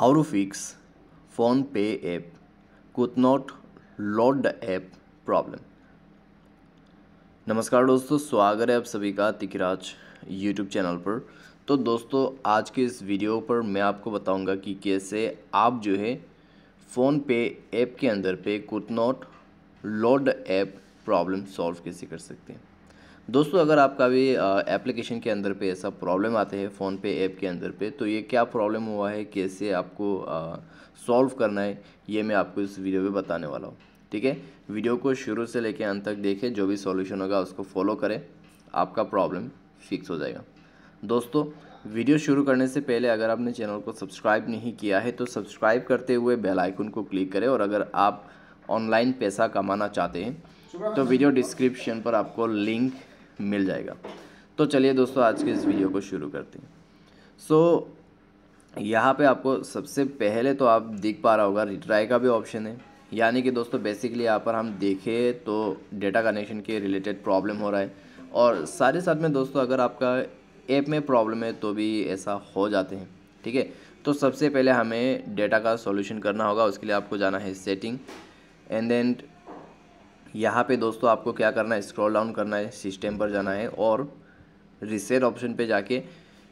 how to fix PhonePe app could not load the app problem नमस्कार दोस्तों स्वागत है आप सभी का तिकराज यूट्यूब चैनल पर तो दोस्तों आज के इस वीडियो पर मैं आपको बताऊंगा कि कैसे आप जो है फ़ोन पे ऐप के अंदर पे could not load app problem solve कैसे कर सकते हैं दोस्तों अगर आपका भी एप्लीकेशन के अंदर पे ऐसा प्रॉब्लम आते हैं फ़ोन पे ऐप के अंदर पे तो ये क्या प्रॉब्लम हुआ है कैसे आपको सॉल्व करना है ये मैं आपको इस वीडियो में बताने वाला हूँ ठीक है वीडियो को शुरू से लेकर अंत तक देखें जो भी सॉल्यूशन होगा उसको फॉलो करें आपका प्रॉब्लम फिक्स हो जाएगा दोस्तों वीडियो शुरू करने से पहले अगर आपने चैनल को सब्सक्राइब नहीं किया है तो सब्सक्राइब करते हुए बेल आइकन को क्लिक करें और अगर आप ऑनलाइन पैसा कमाना चाहते हैं तो वीडियो डिस्क्रिप्शन पर आपको लिंक मिल जाएगा तो चलिए दोस्तों आज के इस वीडियो को शुरू करते हैं सो so, यहाँ पे आपको सबसे पहले तो आप देख पा रहा होगा रिट्राई का भी ऑप्शन है यानी कि दोस्तों बेसिकली यहाँ पर हम देखें तो डेटा कनेक्शन के रिलेटेड प्रॉब्लम हो रहा है और सारे साथ में दोस्तों अगर आपका ऐप में प्रॉब्लम है तो भी ऐसा हो जाते हैं ठीक है तो सबसे पहले हमें डेटा का सॉल्यूशन करना होगा उसके लिए आपको जाना है सेटिंग एंड देन यहाँ पे दोस्तों आपको क्या करना है स्क्रॉल डाउन करना है सिस्टम पर जाना है और रिसेट ऑप्शन पे जाके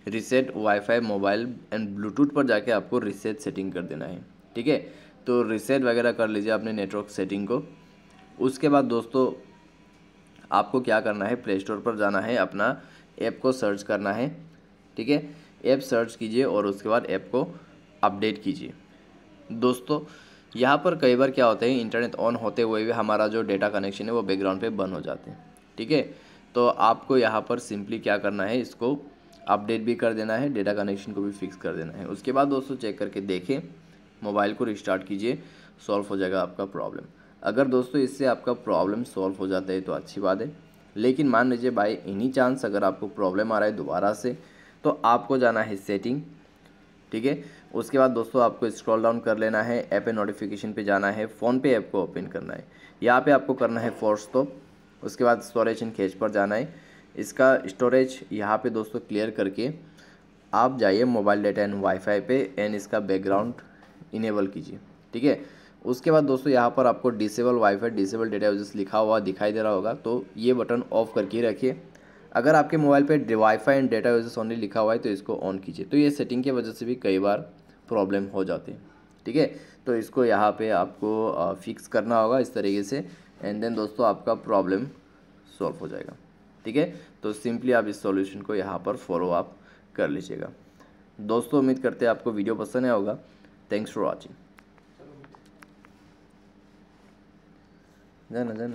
reset wifi mobile and Bluetooth पर जाके आपको रिसेट सेटिंग कर देना है ठीक है तो रिसेट वगैरह कर लीजिए अपने नेटवर्क सेटिंग को उसके बाद दोस्तों आपको क्या करना है प्ले स्टोर पर जाना है अपना ऐप को सर्च करना है ठीक है ऐप सर्च कीजिए और उसके बाद ऐप को अपडेट कीजिए दोस्तों यहाँ पर कई बार क्या होता है इंटरनेट ऑन होते हुए भी हमारा जो डेटा कनेक्शन है वो बैकग्राउंड पे बंद हो जाते हैं ठीक है तो आपको यहाँ पर सिंपली क्या करना है इसको अपडेट भी कर देना है डेटा कनेक्शन को भी फिक्स कर देना है उसके बाद दोस्तों चेक करके देखें मोबाइल को रिस्टार्ट कीजिए सॉल्व हो जाएगा आपका प्रॉब्लम अगर दोस्तों इससे आपका प्रॉब्लम सॉल्व हो जाता है तो अच्छी बात है लेकिन मान लीजिए बाई एनी चांस अगर आपको प्रॉब्लम आ रहा है दोबारा से तो आपको जाना है सेटिंग ठीक है उसके बाद दोस्तों आपको स्क्रॉल डाउन कर लेना है ऐप ए नोटिफिकेशन पे जाना है फ़ोन पे ऐप को ओपन करना है यहाँ पे आपको करना है फोर्स तो उसके बाद स्टोरेज एंड खेच पर जाना है इसका स्टोरेज यहाँ पे दोस्तों क्लियर करके आप जाइए मोबाइल डेटा एंड वाईफाई पे एंड इसका बैकग्राउंड इनेबल कीजिए ठीक है उसके बाद दोस्तों यहाँ पर आपको disable wifi disable data uses लिखा हुआ दिखाई दे रहा होगा तो ये बटन ऑफ करके रखिए अगर आपके मोबाइल पे wifi and data uses only लिखा हुआ है तो इसको ऑन कीजिए तो ये सेटिंग की वजह से भी कई बार प्रॉब्लम हो जाती है ठीक है तो इसको यहाँ पे आपको फिक्स करना होगा इस तरीके से एंड देन दोस्तों आपका प्रॉब्लम सॉल्व हो जाएगा ठीक है तो सिंपली आप इस सॉल्यूशन को यहाँ पर फॉलो अप कर लीजिएगा दोस्तों उम्मीद करते हैं आपको वीडियो पसंद आया होगा थैंक्स फॉर वॉचिंग जाना जाना